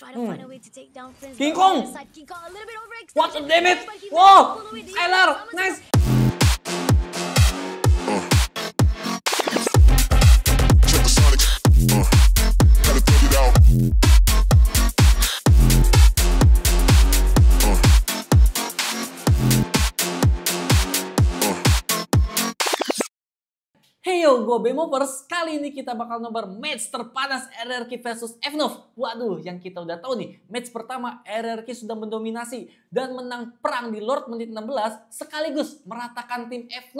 Try to mm. find a way to take down King Kong! King Kong a little bit over Watch damn it! Whoa! I Nice! gue Bemovers, kali ini kita bakal nobar match terpanas RRQ versus f Waduh, yang kita udah tahu nih, match pertama RRQ sudah mendominasi dan menang perang di Lord menit 16 sekaligus meratakan tim f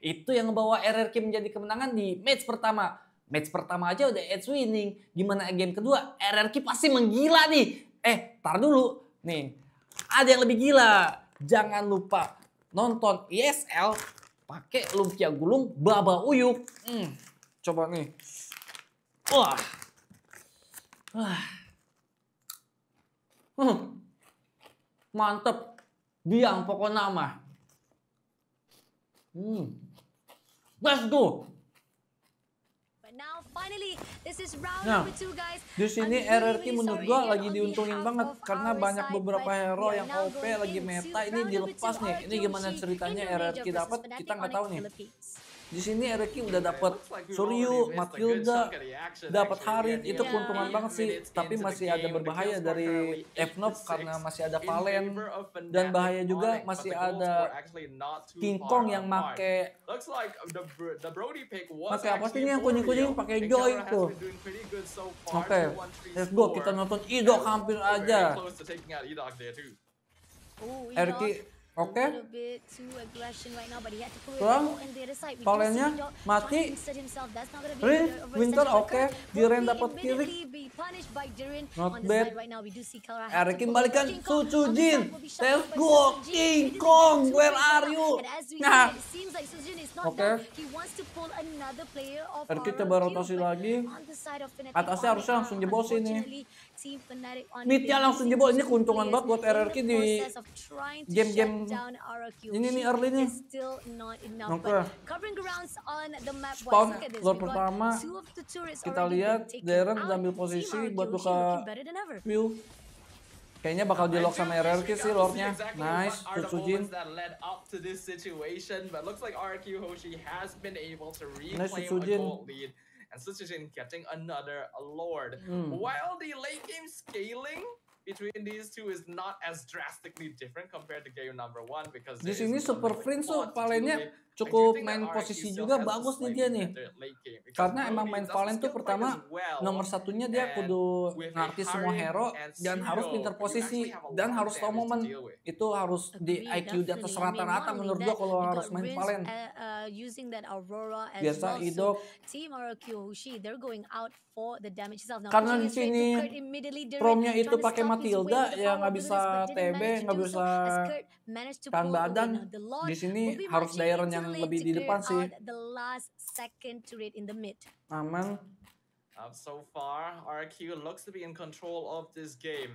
Itu yang membawa RRQ menjadi kemenangan di match pertama. Match pertama aja udah edge winning, gimana game kedua RRQ pasti menggila nih. Eh, tar dulu. Nih, ada yang lebih gila. Jangan lupa nonton ESL pakai lumpia gulung baba uyuk. Hmm. Coba nih. Wah. Wah. Hmm. Mantep. Biang pokok nama Hmm. Let's go. Nah, di sini RRQ menurut gua lagi diuntungin banget karena banyak beberapa hero yang OP lagi meta ini dilepas nih. Ini gimana ceritanya RRQ dapat kita nggak tahu nih di sini Ricky udah dapat Suryu, Matilda, dapat Harit itu iya. keuntungan banget sih, tapi masih ada berbahaya dari Evnov karena masih ada Valen dan bahaya juga masih ada King Kong yang make pakai apa sih yang kuning-kuning pakai Joy itu. Oke, let's go kita nonton Idok hampir aja. Erki Oke. Okay. Tuang, mati. Rin, Winter oke. Okay. Jiren dapat kiri. Not bad. Erikin balikan Jin. Let's go, King Kong. Where are you? Nah. Oke. Okay. Erikin coba rotasi lagi. Atasnya harusnya langsung jebol sih ini. Midnya langsung jebol. Ini keuntungan banget buat RRQ di game-game Hmm. Ini nih early nih. Still Covering grounds on the map Spawn lord pertama. Kita lihat Darren udah ambil posisi buat buka view. Kayaknya bakal di lock sama RRQ sih lordnya. Nice, Tutsujin. Nice, Tutsujin. And Sutsujin getting another lord. Hmm. While the late game scaling, between these two is not as drastically different compared to Gayu number one because di sini super friends tuh palennya cukup main posisi juga bagus nih dia nih karena emang main Valen tuh pertama nomor satunya dia kudu ngerti semua hero dan harus pinter posisi dan harus tau momen itu harus di IQ di atas rata-rata menurut gua kalau harus main Valen uh, uh, biasa hidup karena ya di sini promnya itu pakai Matilda yang nggak bisa TB nggak bisa tahan badan di sini harus daerah yang yang lebih di depan sih. The last second to read in the mid. Aman. Um, so far, RQ looks to be in control of this game.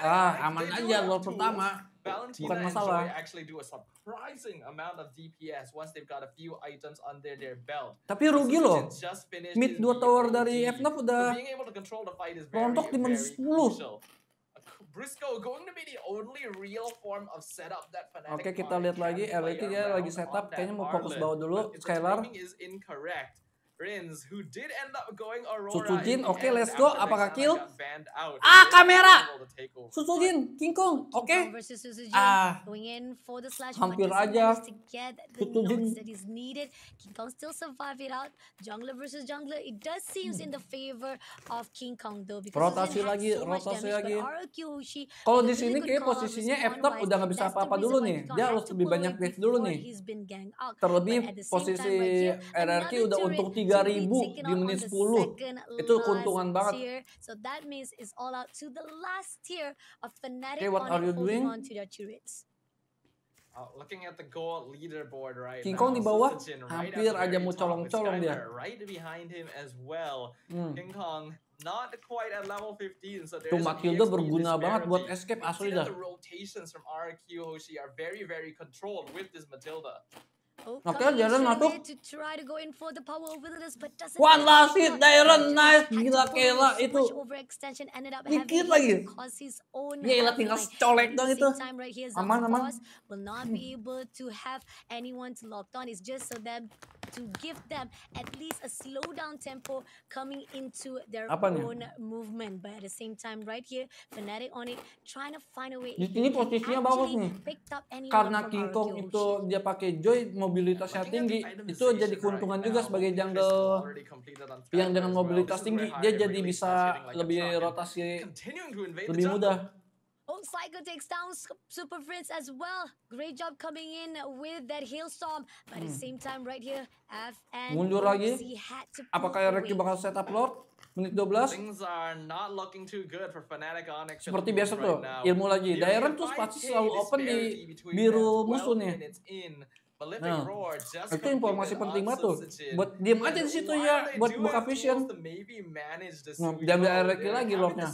ah, aman aja lo pertama. Valentina Bukan masalah. actually do a surprising amount of DPS once they've got a few items under their belt. Tapi rugi loh. Mid 2 tower dari FNAF udah rontok di menit 10. Briscoe going to be the only real form of setup that Fnatic Oke, okay, kita lihat lagi. LAT eh, dia lagi setup, kayaknya mau fokus bawah dulu. Skylar is incorrect. Susujin, oke okay, let's go. Apakah kill? Ah, kamera! Susujin, King Kong, oke. Okay. Ah, hampir aja. Susujin. King Kong still survive it out. Jungler versus jungler, it does seems in the favor of King Kong though. Rotasi lagi, rotasi lagi. Kalau di sini kayak posisinya F-top udah nggak bisa apa-apa dulu nih. Dia harus lebih banyak death dulu nih. Terlebih posisi RRQ udah untuk tiga ribu di menit 10. Itu keuntungan banget. Oke, So that means it's all out to the last tier of okay, what are you doing? on to their turrets. Uh, looking at the goal leaderboard right King Kong now. di bawah so right hampir aja mau colong-colong dia. Right behind him as well. Hmm. King Kong not quite at level 15 so Tuh, Matilda berguna banget buat escape asli dah. The rotations from RQ Hoshi are very very controlled with this Matilda. Oke, oh, jalan masuk. Wah, daerah naik, nice gila Kela itu. Dikit lagi. Ya ilah tinggal colek dong itu. Aman aman. Will not be able to have anyone to locked on. It's just so that to give them at least a slow down tempo coming into their Apa own nih? movement. But at the same time, right here, Fnatic on it, trying to find a way. Di sini posisinya bagus nih. Karena King Kong itu dia pakai Joy, mobilitasnya tinggi, itu jadi keuntungan juga sebagai jungle yang dengan mobilitas tinggi, dia jadi bisa lebih rotasi lebih mudah. Stone Cycle takes down Super Prince as well. Great job coming in with that hailstorm. But at the hmm. same time right here, F and Mundur lagi. Apakah Ricky bakal setup Lord? Menit 12. Things are not looking too good for Fnatic Seperti biasa tuh, ilmu lagi. Dairon tuh pasti selalu open di biru musuh nih. Nah, itu informasi penting banget tuh. Buat diem aja di situ ya, buat buka vision. Nah, diambil air lagi lordnya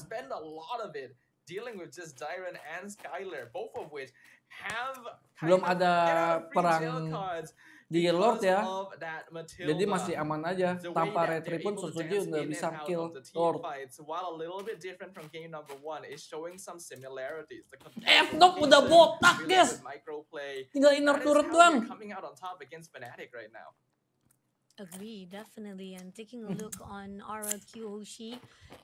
dealing with just and Skylar, both of which have belum ada perang di Lord ya. Jadi masih aman aja. Tanpa retri pun Suzuki udah bisa kill Lord. F Dog udah botak guys. Tinggal inner turret doang. Coming out on top against Fnatic right now. Agree, definitely. And taking a hmm. look on RLQ Hoshi,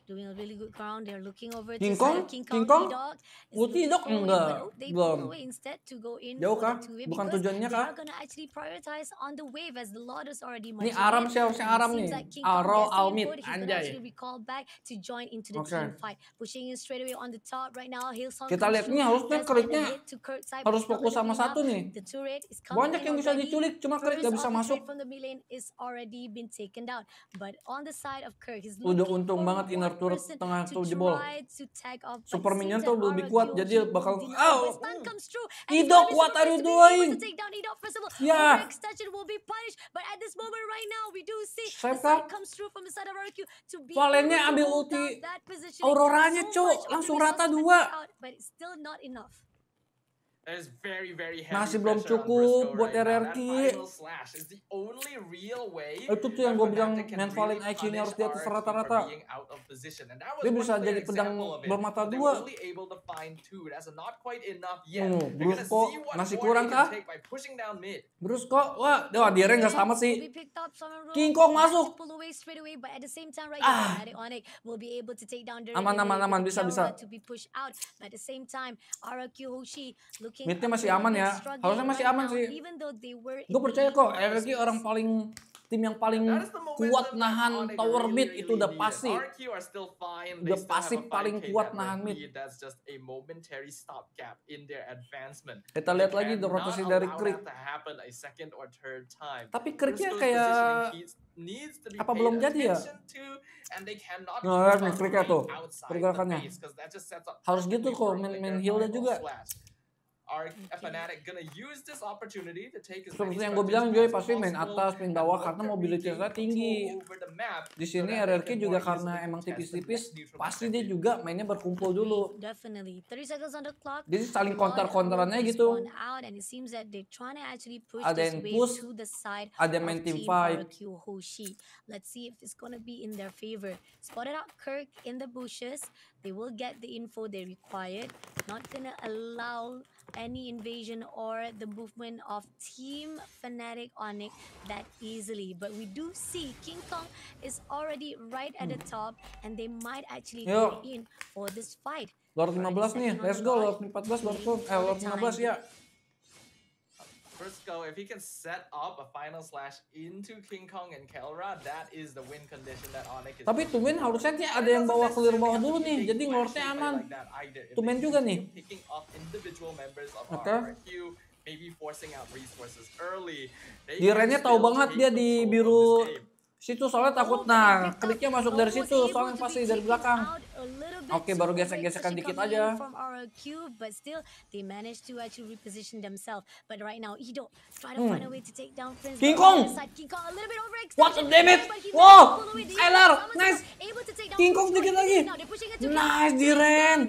doing a really good ground. They're looking over King uh, Kong? King Kong, King Kong? Dog. Ulti Dog enggak. They pull away instead to go in Jauh kah? Bukan tujuannya kah? They're are gonna actually prioritize on the wave as the Lord Lotus already Ini Aram siapa sih Aram nih? Like Aro ah, Almit anjay. He's recall back to join into the okay. team fight. Pushing in straight away on the top right now. Hillsong Kita lihat nih harusnya keritnya harus fokus sama satu nih. Banyak yang bisa diculik cuma kerit gak bisa masuk already been taken down. But on the side of Kirk, he's udah untung banget inner turret tengah tuh jebol. Super Minion tuh lebih kuat, jadi bakal oh, Ido what are you doing? Ya. Saya Valennya ambil ulti Auroranya cu, langsung rata dua. But still not enough. Masih belum cukup buat RRQ. Itu tuh yang gue bilang men falling IQ ini harus di atas rata-rata. Dia bisa jadi pedang bermata dua. Hmm, kok masih kurang kah? Brusko, wah, wah dia nggak sama sih. King Kong masuk. Ah. Aman, aman, aman, bisa, bisa. Midnya masih aman ya. Harusnya masih aman sih. Gue percaya kok, RRQ orang paling tim yang paling kuat nahan oh, tower mid itu udah pasti. Udah pasti paling kuat nahan mid. Kita lihat lagi the rotasi dari Krik. Tapi Kriknya kayak apa belum jadi ya? Nah, lihat nih Kriknya tuh pergerakannya. Harus gitu kok main, main heal juga. Seperti yang gue bilang Joy pasti main atas, main bawah karena mobilitasnya tinggi. Di sini RRQ juga karena emang tipis-tipis, pasti dia juga mainnya berkumpul dulu. Jadi saling counter-counterannya gitu. Ada yang push, ada yang main team fight. Let's see if it's gonna be in their favor. Spotted out Kirk in the bushes. They will get the info they required. Not gonna allow any invasion or the movement of Team Fnatic Onyx that easily. But we do see King Kong is already right at the hmm. top and they might actually go in for this fight. Lord 15 nih, let's go Lord 14 baru eh Lord 15 ya. Briscoe, if he can set up a final slash into King Kong and Kelra, that is the win condition that Onyx is. Tapi Tumen harusnya dia ada yang bawa clear bawah dulu nih, jadi ngortnya aman. Tumen juga nih. Picking off individual members of RRQ, maybe forcing out resources early. Di tahu banget dia di biru Situ soalnya oh, takut nah, kliknya masuk oh, dari situ soalnya pasti dari belakang. Oke, baru gesek-gesekan dikit aja. King Kong. What the damn it. Wow. Tyler, nice. King Kong dikit lagi. Nice Diren.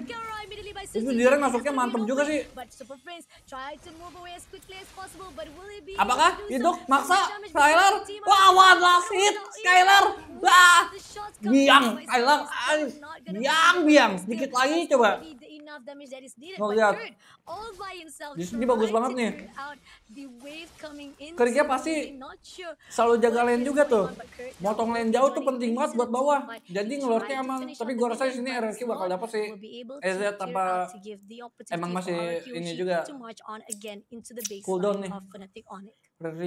Itu Diren masuknya mantep juga sih. Apakah itu maksa Tyler? Wah, one last hit. Skylar, bah, biang, Skylar, biang, biang, sedikit lagi coba. enough di bagus banget nih. Kerja pasti selalu jaga lane juga tuh. Motong lain jauh tuh penting banget buat bawah. Jadi ngelornya emang, tapi gua rasa di sini RNQ bakal dapat sih. EZ eh, tanpa emang masih ini juga cooldown nih. Berarti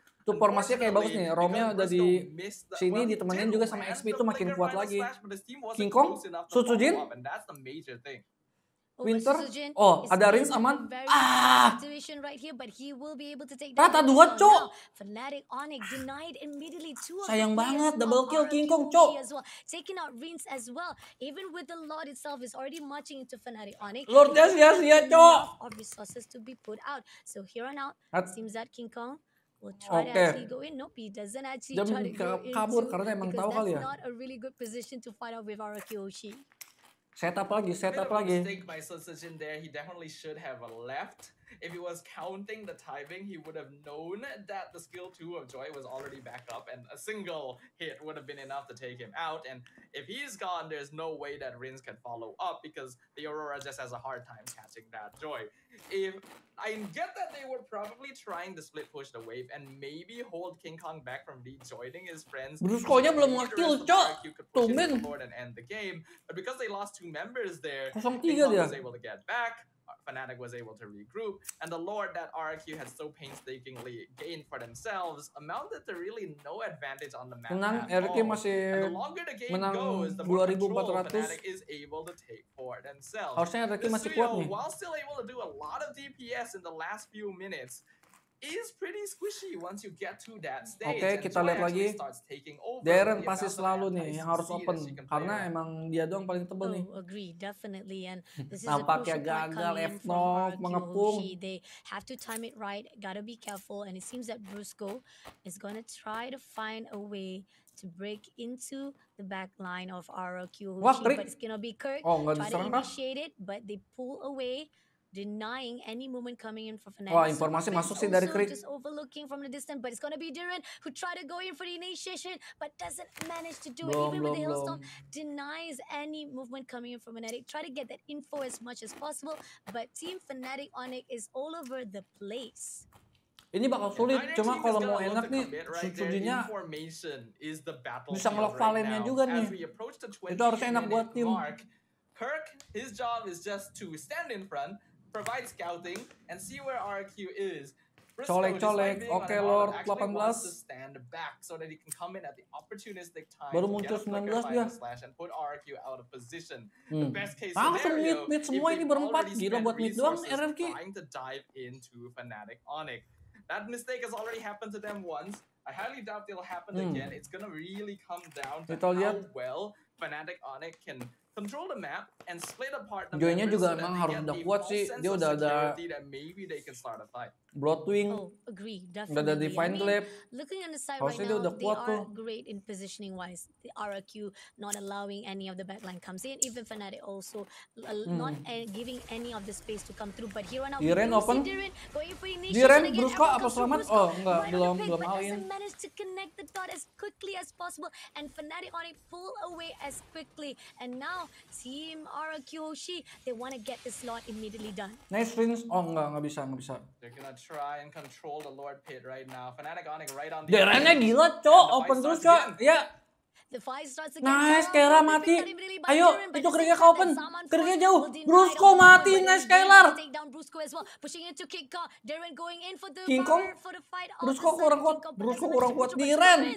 Tuh formasinya kayak bagus nih. Romnya udah di sini ditemenin juga sama XP itu makin kuat lagi. King Kong, Jin, oh, Winter. Oh, ada Rings aman. Ah. Rata dua, Cok. Sayang banget double kill King Kong, Cok. Lord sia ya, Cok. resources to be will try okay. to actually go in. Nope, he doesn't actually Dia try to go kabur karena emang tahu kali ya. not a really good position to out with lagi, set lagi. Mistake by there. He definitely should have a left. if he was counting the timing, he would have known that the skill 2 of Joy was already back up, and a single hit would have been enough to take him out. And if he's gone, there's no way that Rins can follow up because the Aurora just has a hard time catching that Joy. If I get that they were probably trying to split push the wave and maybe hold King Kong back from rejoining his friends. Bruskonya belum nge-kill, Cok. Tumben. end the game, but because they lost two members there, King Kong was able to get back. Fnatic was able to regroup, and the lord that RQ had so painstakingly gained for themselves amounted to really no advantage on the map. Menang RQ masih and the longer the game goes, the more control Fnatic is able to take for themselves. Harusnya RQ masih kuat nih. While still able to do a lot of DPS in the last few minutes, is pretty squishy once you get to that stage. Oke, okay, kita lihat lagi. Darren pasti selalu nih yang harus open karena emang dia doang paling tebel oh, nih. Agree, definitely. And hmm, this is Nampaknya gagal Evnok mengepung. They have to time it right, gotta be careful and it seems that Brusco is gonna try to find a way to break into the back line of ROQ Wah, but it's gonna be Kirk oh, try to initiate it but they pull away. denying any movement coming in for finance. Wah, information, so masuk dari Just overlooking from the distance, but it's gonna be Duran who try to go in for the initiation, but doesn't manage to do it. Even with the Hillstone, denies any movement coming in from Fnatic. Try to get that info as much as possible, but Team Fnatic Onyx is all over the place. Ini bakal sulit, cuma kalau mau enak nih, subsidinya bisa ngelok Valennya juga nih. Itu harusnya enak buat tim. Mark, Kirk, his job is just to stand in front, provide scouting and see where RQ is. Briscoe, colek, Oke, okay, Lord 18. Stand back so that he can come in at the opportunistic time Baru muncul 19 dia. And put RQ out of position. Hmm. The best case Langsung mid semua ini berempat gila buat mid doang RRQ. Trying to dive into Fnatic Onyx. That mistake has already happened to them once. I highly doubt it'll happen hmm. again. It's gonna really come down to how well Fnatic Onyx can Joinnya juga memang harus udah kuat sih. Dia udah ada Bloodwing, oh, agree, definitely. udah ada Divine Glaive. looking on the side right now, they are tuh. great in positioning wise. The RRQ not allowing any of the backline comes in. Even Fnatic also uh, hmm. not uh, giving any of the space to come through. But here right now, Diren open. Diren, going for initiation Diren, again. Bruska apa selamat? Oh, enggak, belum, belum all managed to connect the dot as quickly as possible. And Fnatic on it pull away as quickly. And now, Team RRQ Hoshi, they want to get this slot immediately done. Nice wins. Oh, enggak, enggak bisa, enggak bisa. Deranya gila, cok. Open terus, cok. Ya, Nice, nah, Kayla mati. Ayo, itu keringnya kau open. Keringnya jauh. Brusco mati, nice Kayla. King Kong? Brusco kurang kuat. Brusco kurang kuat di Ren.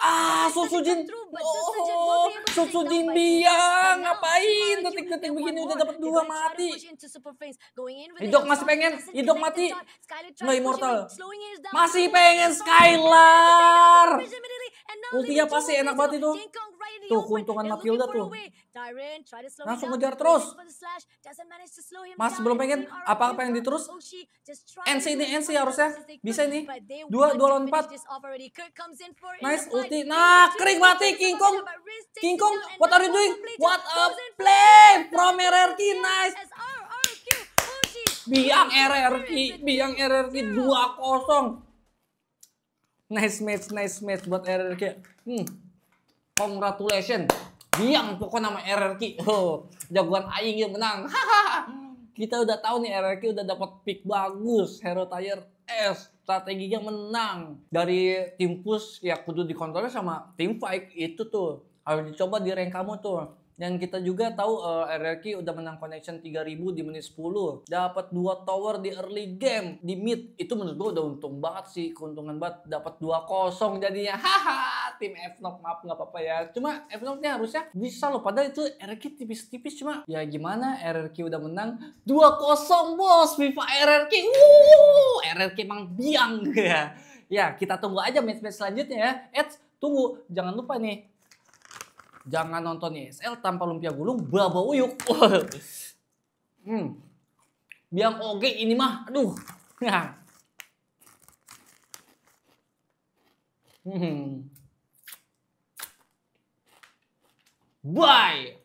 Ah, Susujin. Oh, jin biang. Ngapain? Detik-detik begini udah dapat dua mati. Idok masih pengen. Idok mati. No immortal. Masih pengen Skylar. Ultinya pasti enak banget itu. Tuh keuntungan Matilda tuh. Langsung ngejar terus. Mas belum pengen apa-apa yang diterus. NC ini NC harusnya. Bisa ini. Dua, dua lawan empat. Nice ulti. Nah, nah kering mati King Kong. King Kong what are you doing? What a play from RRQ. Nice. Biang RRQ. Biang RRQ dua kosong. Nice match, nice match buat RRQ. Hmm, Congratulations. Diam pokoknya nama RRQ. Oh, jagoan aing yang menang. Kita udah tahu nih RRQ udah dapat pick bagus. Hero Tire S strateginya menang dari tim push ya kudu dikontrol sama tim fight itu tuh harus dicoba di rank kamu tuh dan kita juga tahu uh, eh, RRQ udah menang connection 3000 di menit 10. Dapat dua tower di early game, di mid. Itu menurut gue udah untung banget sih, keuntungan banget. Dapat 2-0 jadinya. Haha, tim Fnok maaf nggak apa-apa ya. Cuma Fnok nya harusnya bisa loh. Padahal itu RRQ tipis-tipis cuma ya gimana RRQ udah menang 2-0 bos FIFA RRQ. wuuuh RRQ emang biang ya. Ya, kita tunggu aja match-match selanjutnya ya. Eds, tunggu. Jangan lupa nih, jangan nonton ESL tanpa lumpia gulung baba uyuk. hmm. Biang oge ini mah, aduh. hmm. Bye.